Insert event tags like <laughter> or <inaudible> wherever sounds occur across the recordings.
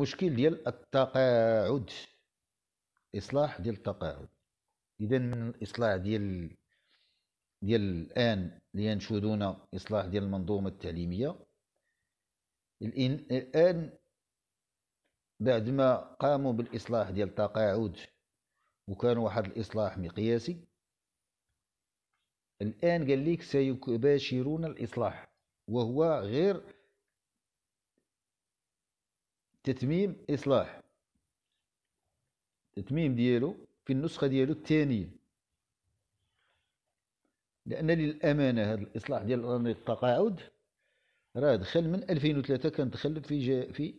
مشكل ديال التقاعد اصلاح ديال التقاعد اذا من الاصلاح ديال ديال الان ينشدون اصلاح ديال المنظومه التعليميه الان بعد ما قاموا بالاصلاح ديال التقاعد وكان واحد الاصلاح مقياسي الان قال لك سيباشرون الاصلاح وهو غير تتميم إصلاح تتميم ديالو في النسخة ديالو الثانية لأن للأمانة هذا الإصلاح ديال الأنظمة التقاعد راه دخل من 2003 كان دخل في جا في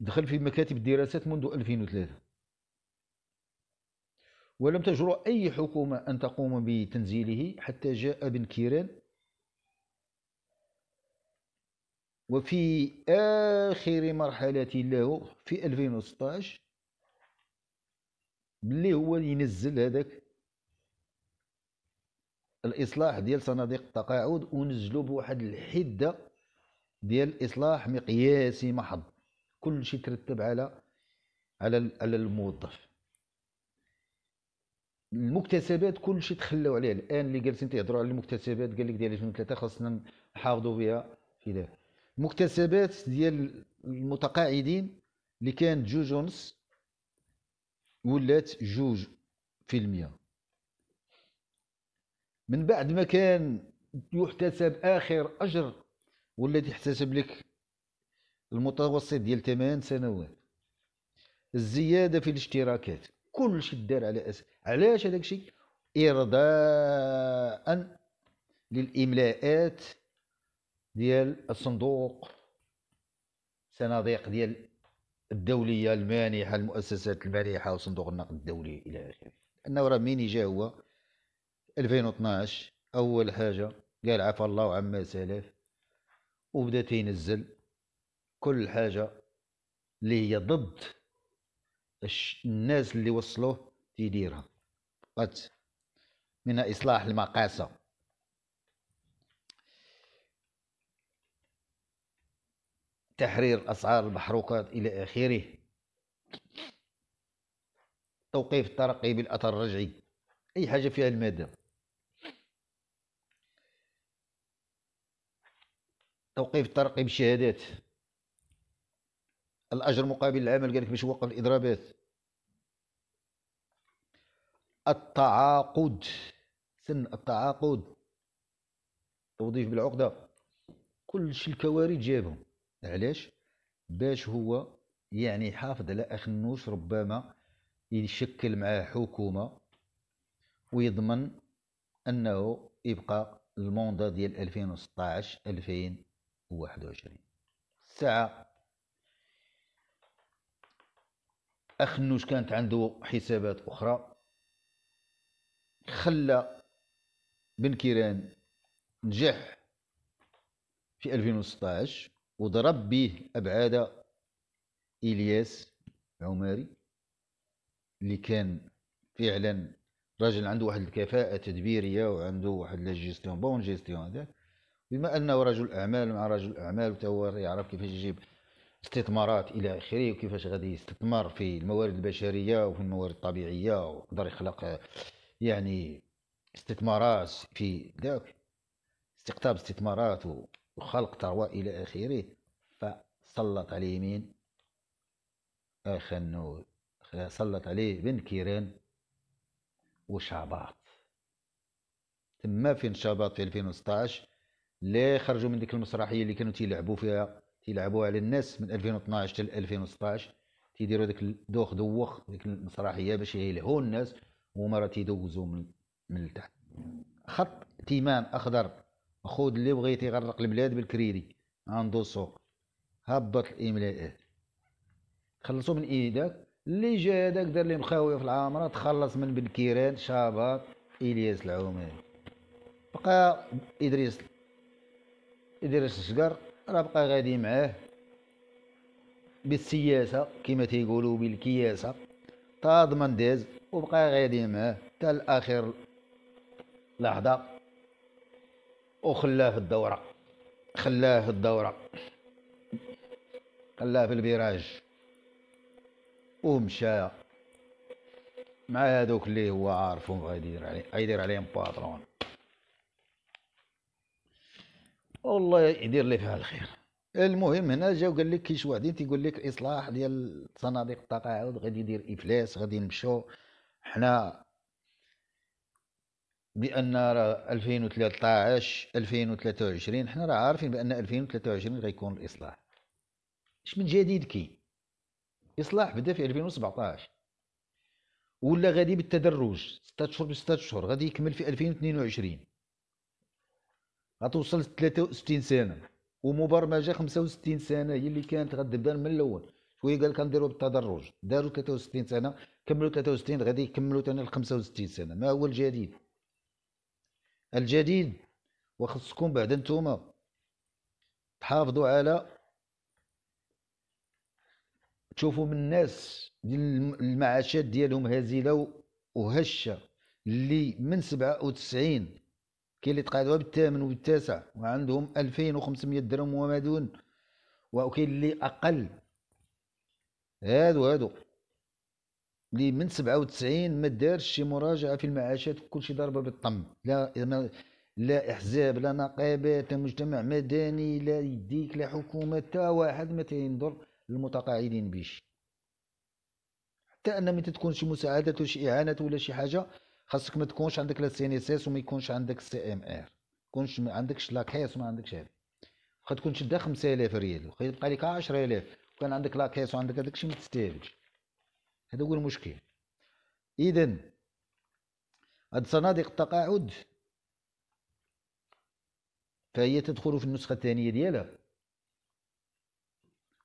دخل في مكاتب الدراسات منذ 2003 ولم تجرؤ أي حكومة أن تقوم بتنزيله حتى جاء بن كيران وفي آخر مرحلة له في 2016 اللي هو ينزل هذاك الإصلاح ديال صناديق التقاعد ونزلوا بواحد الحدة ديال إصلاح مقياسي محض كل شيء ترتب على على على الموظف المكتسبات كل شيء تخلاو عليه الان اللي جالسين تيهضروا على المكتسبات قال لك ديال 2003 خاصنا نحافظوا بها في ذاك مكتسبات ديال المتقاعدين اللي كانت جوج ونص ولات جوج في المية من بعد ما كان يحتسب آخر أجر والذي يحتسب لك المتوسط ديال 8 سنوات الزيادة في الاشتراكات كل شيء دار على أساس علاش هذاك الشيء إرضاء للإملاءات ديال الصندوق صناديق ديال الدوليه المانحه المؤسسات المانحه وصندوق النقد الدولي الى اخره انه راه مين جا هو 2012 اول حاجه قال عفى الله عما سلف وبدا تينزل كل حاجه اللي هي ضد الناس اللي وصلوه تيديرها قد من اصلاح المقاسه تحرير أسعار المحروقات إلى آخره توقيف الترقي بالأثر الرجعي أي حاجة فيها المادة توقيف الترقي بالشهادات الأجر مقابل العمل قالك باش يوقف الإضرابات التعاقد سن التعاقد توظيف بالعقدة كل شي الكوارث جابهم علاش باش هو يعني يحافظ على اخنوش ربما يشكل معاه حكومه ويضمن انه يبقى الموندا ديال 2016 2021 الساعه اخنوش كانت عنده حسابات اخرى خلى بن كيران نجح في 2016 وضرب به أبعاد إلياس عماري اللي كان فعلا راجل عنده واحد الكفاءة تدبيرية وعنده واحد لا جيستيون بون جيستيون هذاك بما أنه رجل أعمال مع رجل أعمال وتهو يعرف كيفاش يجيب استثمارات الى اخره وكيفاش غادي يستثمر في الموارد البشريه وفي الموارد الطبيعيه ويقدر يخلق يعني استثمارات في ذاك استقطاب استثمارات وخلق ثروة إلى آخره فسلط عليه مين النور سلط عليه بن كيران وشعبات تما فين شعبات في 2016 لا خرجوا من ديك المسرحيه اللي كانوا تيلعبوا فيها تيلعبوا على الناس من 2012 حتى 2016 تيديروا ديك دوخ دوخ ديك المسرحيه باش يلهوا الناس وهما راه تيدوزوا من من تحت خط تيمان اخضر خود اللي بغيت يغرق البلاد بالكريدي سوق هبط الاملاءات خلصوا من ايدك اللي جا هذاك دار لي مخاويه في العامره تخلص من بن كيران شابات الياس العوماني بقى ادريس ادريس الشقر راه بقى غادي معاه بالسياسه كما تيقولوا بالكياسه تا داز وبقى غادي معاه حتى لاخر لحظه وخلاه في الدورة خلاه في الدورة خلاه في البيراج ومشى مع هادوك اللي هو عارفهم غيدير عليه غيدير عليهم باترون والله يدير لي فيها الخير المهم هنا جا وقال لك كاين شي واحدين تيقول لك الاصلاح ديال صناديق التقاعد غادي يدير افلاس غادي نمشوا حنا بان راه 2013 2023 حنا راه عارفين بان 2023 غيكون الاصلاح اش من جديد كاين اصلاح بدا في 2017 ولا غادي بالتدرج 6 اشهر ب 6 اشهر غادي يكمل في 2022 غتوصل 63 سنه ومبرمجه 65 سنه هي اللي كانت غتبدا من الاول شويه قال كنديروا بالتدرج داروا 63 سنه كملوا 63 غادي يكملوا ثاني ل 65 سنه ما هو الجديد الجديد وخصكم بعد نتوما تحافظوا على تشوفوا من الناس المعاشات ديالهم هزيله وهشه اللي من 97 كاين اللي تقاعدوا بالثامن وبالتاسع وعندهم 2500 درهم وما دون وكاين اللي اقل هادو هادو اللي من 97 ما دارش شي مراجعه في المعاشات كل شيء ضربه بالطم لا لا احزاب لا نقابات لا مجتمع مدني لا يديك لا حكومه حتى واحد ما تينظر للمتقاعدين بشي حتى ان ما تكون شي مساعدات ولا شي اعانات ولا شي حاجه خاصك ما تكونش عندك لا سي ان اس اس وما يكونش عندك سي ام ار كونش ما عندكش لاكيس وما عندكش هذا خا تكون شدا 5000 ريال وخا يبقى لك 10000 وكان عندك لاكيس وعندك هذاك الشيء ما تستاهلش هذا هو المشكل اذا هاد صناديق التقاعد فهي تدخل في النسخة الثانية ديالها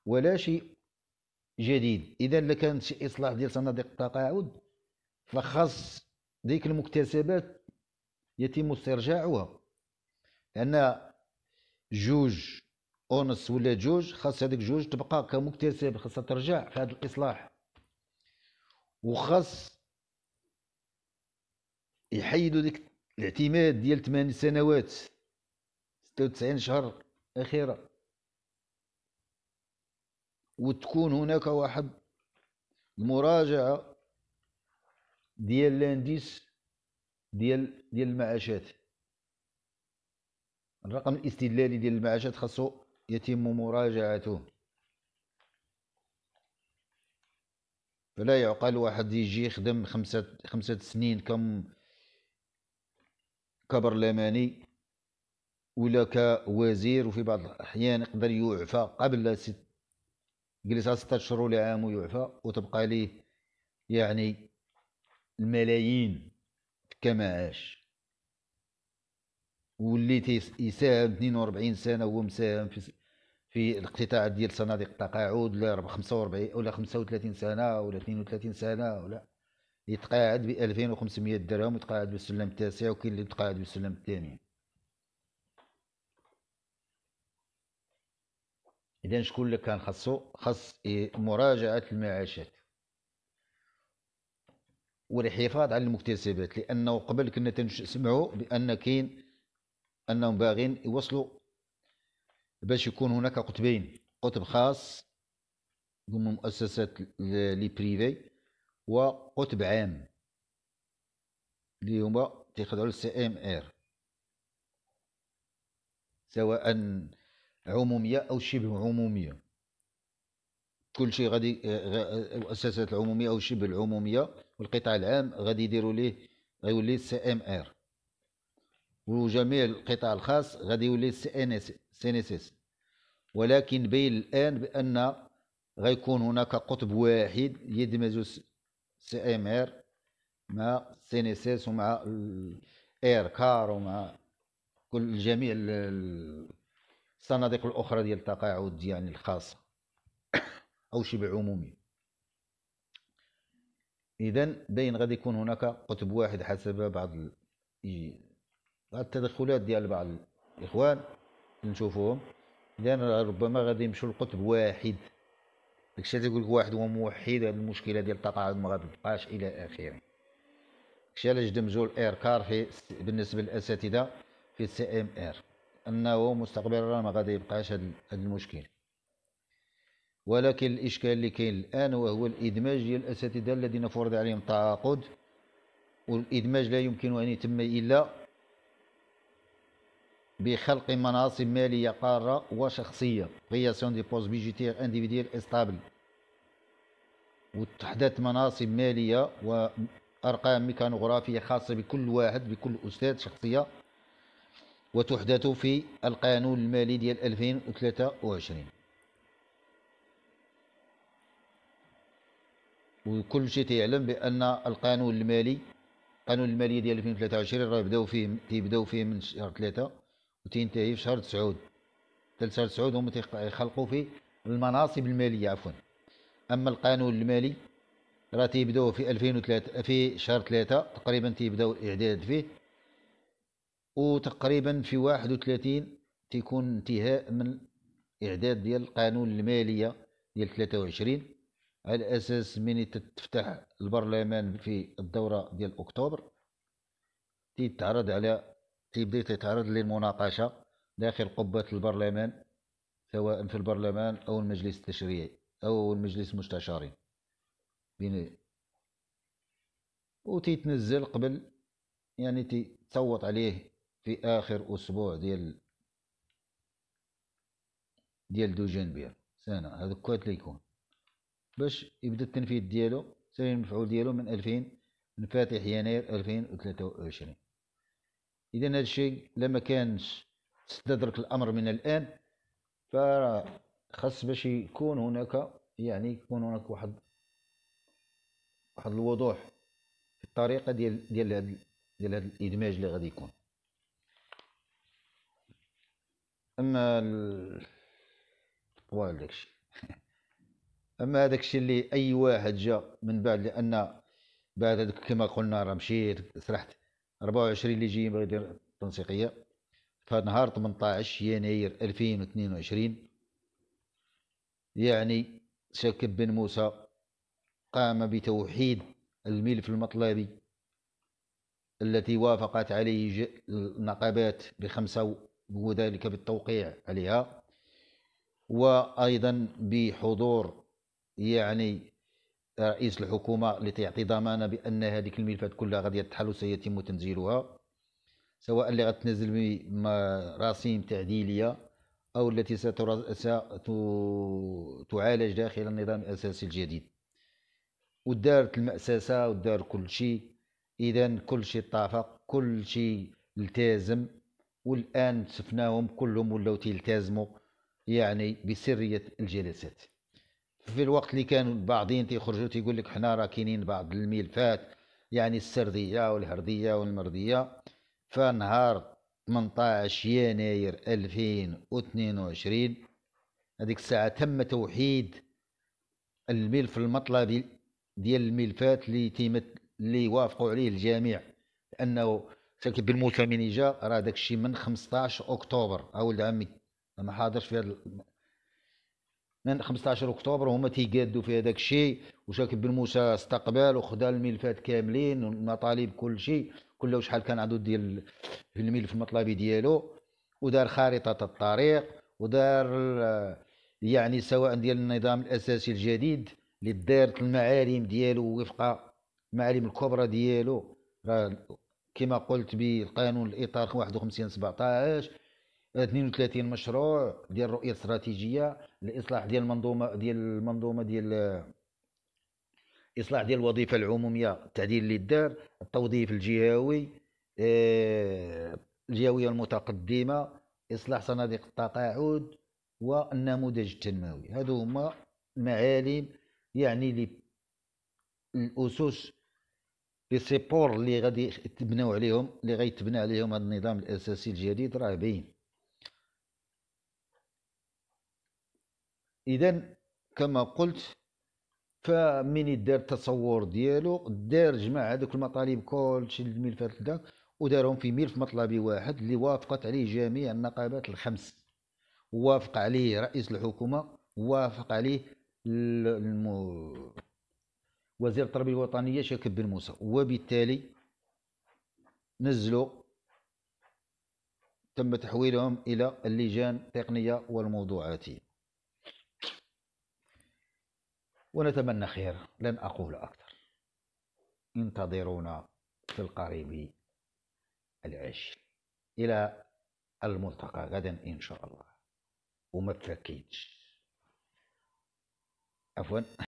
ولا شيء جديد إذا لكان شي إصلاح ديال صناديق التقاعد فخاص ديك المكتسبات يتم استرجاعها لأن جوج أونس ولا جوج خاص هذيك جوج تبقى كمكتسب خاصها ترجع في هذا الإصلاح وخاص يحيدوا ديك الاعتماد ديال 8 سنوات 96 شهر اخيره وتكون هناك واحد مراجعه ديال لانديس ديال ديال المعاشات الرقم الاستدلالي ديال المعاشات خاصو يتم مراجعته فلا يعقل واحد يجي يخدم خمسة خمسة سنين كم كبرلماني ولا كوزير وفي بعض الأحيان يقدر يعفى قبل ست جلس ستة أشهر ولا عام ويعفى وتبقى ليه يعني الملايين كمعاش واللي يساهم 42 سنة هو مساهم في في الاقتطاع ديال صناديق التقاعد ولا 45 ولا 35 سنه ولا 32 سنه ولا يتقاعد ب 2500 درهم ويتقاعد بالسلم التاسع وكاين اللي يتقاعد بالسلم الثامن اذا شكون اللي كان خاصو خاص إيه، مراجعه المعاشات والحفاظ على المكتسبات لانه قبل كنا تنسمعوا بان كاين انهم باغيين يوصلوا باش يكون هناك قطبين قطب خاص ضمن مؤسسات لي بريفي وقطب عام اللي هما تيخضعوا للسي ام ار سواء عموميه او شبه عموميه كل شيء غادي آه، آه، آه، المؤسسات العموميه او شبه العموميه والقطاع العام غادي يديروا ليه غيولي السي ام ار وجميع القطاع الخاص غادي يولي السي ان اس سينيسيس ولكن بين الان بان غيكون هناك قطب واحد يدمج سي ام ار مع سينيسيس ومع اير كار ومع كل جميع الصناديق الاخرى ديال التقاعد يعني الخاصه <coughs> او شبه عمومي اذا باين غادي يكون هناك قطب واحد حسب بعض التدخلات ديال بعض الاخوان نشوفوهم لان ربما غادي يمشيو لقطب واحد داكشي اللي تيقول لك واحد هو موحد هاد المشكله ديال التقاعد ما غتبقاش الى اخره داكشي علاش دمجوا الاير كار في بالنسبه للاساتذه في السي ام ار انه مستقبلا ما غادي يبقاش هاد المشكل ولكن الاشكال اللي كاين الان وهو الادماج ديال الاساتذه الذين فرض عليهم التعاقد والادماج لا يمكن ان يتم الا بخلق مناصب مالية قارة وشخصية création دي بوز بيجيتير انديفيديل استابل وتحدث مناصب مالية وأرقام ميكانوغرافية خاصة بكل واحد بكل أستاذ شخصية وتحدث في القانون المالي ديال 2023 وكل شيء تيعلم بأن القانون المالي القانون المالي ديال 2023 راه بداو فيه تيبداو فيه من شهر 3 وتنتهي في شهر تسعود حتى شهر تسعود هما تيخلقوا فيه المناصب المالية عفوا أما القانون المالي راه تيبداو في 2003 في شهر ثلاثة تقريبا تيبداو الإعداد فيه وتقريبا في 31 تيكون انتهاء من إعداد ديال القانون المالية ديال 23 على أساس من تتفتح البرلمان في الدورة ديال أكتوبر تيتعرض على تيبدا تتعرض للمناقشه داخل قبة البرلمان سواء في البرلمان أو المجلس التشريعي أو المجلس المستشاري وتيتنزل قبل يعني تصوت عليه في آخر أسبوع ديال ديال دو سنة هذا كوات اللي يكون باش يبدا التنفيذ ديالو سالي المفعول ديالو من 2000 من فاتح يناير 2023 اذا هذا الشيء لما كانش استدرك الامر من الان فخص باش يكون هناك يعني يكون هناك واحد واحد الوضوح في الطريقه ديال ديال هذا ديال هذا الادماج اللي غادي يكون اما ال... طوال داكشي <laughs> اما داكشي اللي اي واحد جا من بعد لان بعد كما قلنا راه مشيت سرحت 24 اللي جايين بغي يدير تنسيقيه فنهار 18 يناير 2022 يعني شاكب بن موسى قام بتوحيد الملف المطلبي التي وافقت عليه النقابات بخمسة وذلك بالتوقيع عليها وأيضا بحضور يعني رئيس الحكومه لتعطي ضمانه بان هذيك الملفات كلها غادي تحل وسيتم تنزيلها سواء اللي غتنزل براسيم تعديليه او التي ستعالج داخل النظام الاساسي الجديد ودارت المأسسة ودار كل شيء إذا كل شيء اتفق كل شيء التزم والآن شفناهم كلهم ولاو تيلتزموا يعني بسرية الجلسات في الوقت اللي كانوا بعضين تيخرجوا تيقول لك حنا راه كاينين بعض الملفات يعني السرديه والهرديه والمرديه فنهار 18 يناير 2022 هذيك الساعه تم توحيد الملف المطلبي ديال الملفات اللي تيمت اللي وافقوا عليه الجميع لانه ساكت بن من جا راه داكشي من 15 اكتوبر اول عمي ما حاضرش في هذا من 15 اكتوبر وهما تيقادوا في هذاك الشيء وشاكب بن موسى استقبل وخدا الملفات كاملين والمطالب كل شيء كله شحال كان عدد ديال الملف المطلبي ديالو ودار خارطه الطريق ودار يعني سواء ديال النظام الاساسي الجديد اللي دارت المعالم ديالو وفق المعالم الكبرى ديالو راه كما قلت بالقانون الاطار 51 17 32 مشروع ديال الرؤيه الاستراتيجيه لاصلاح ديال المنظومه ديال المنظومه ديال اصلاح ديال الوظيفه العموميه التعديل اللي دار التوظيف الجهوي آه، الجهويه المتقدمه اصلاح صناديق التقاعد والنموذج التنموي هادو هما المعالم يعني لي الاسس لي سيبور اللي غادي يتبناو عليهم اللي غيتبنى عليهم هذا النظام الاساسي الجديد راه باين اذا كما قلت فمن دار التصور ديالو دار جمع هذوك المطالب كلشي الملفات داك ودارهم في ملف مطلبي واحد اللي وافقت عليه جميع النقابات الخمس وافق عليه رئيس الحكومه وافق عليه المو... وزير التربيه الوطنيه شاكب بن موسى وبالتالي نزلوا تم تحويلهم الى اللجان التقنيه والموضوعاتيه ونتمنى خير لن أقول أكثر انتظرونا في القريب العشر إلى الملتقى غدا إن شاء الله وما تركيتش عفوا